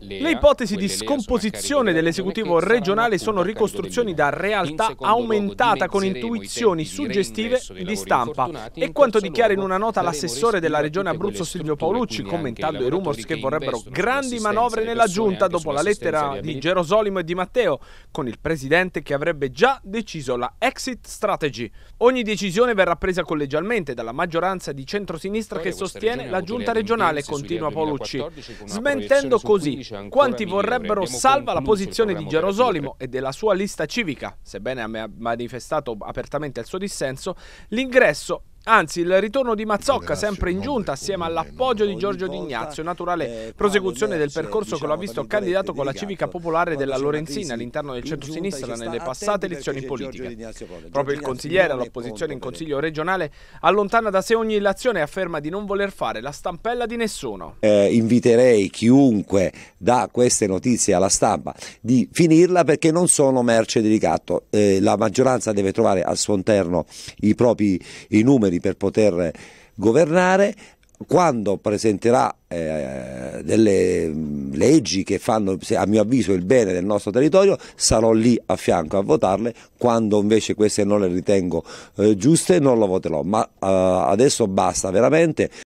Le ipotesi di scomposizione dell'esecutivo regionale sono ricostruzioni da realtà aumentata con intuizioni suggestive di stampa. E quanto dichiara in una nota l'assessore della regione Abruzzo Silvio Paolucci, commentando i rumors che vorrebbero grandi manovre nella giunta dopo la lettera di Gerosolimo e di Matteo, con il presidente che avrebbe già deciso la exit strategy. Ogni decisione verrà presa collegialmente dalla maggioranza di centrosinistra che sostiene la giunta regionale, continua Paolucci, smentendo così quanti vorrebbero salva la posizione di Gerosolimo e della sua lista civica, sebbene abbia manifestato apertamente il suo dissenso, l'ingresso Anzi, il ritorno di Mazzocca sempre in giunta assieme all'appoggio di Giorgio D'Ignazio, naturale eh, prosecuzione del percorso che lo ha diciamo, visto candidato con la civica popolare della Lorenzina all'interno del centro-sinistra nelle passate elezioni politiche. Proprio il consigliere all'opposizione in consiglio regionale allontana da sé ogni illazione e afferma di non voler fare la stampella di nessuno. Eh, inviterei chiunque dà queste notizie alla stampa di finirla perché non sono merce di ricatto. Eh, la maggioranza deve trovare al suo interno i propri i numeri utili per poter governare, quando presenterà eh, delle mm, leggi che fanno a mio avviso il bene del nostro territorio sarò lì a fianco a votarle quando invece queste non le ritengo eh, giuste non lo voterò ma eh, adesso basta veramente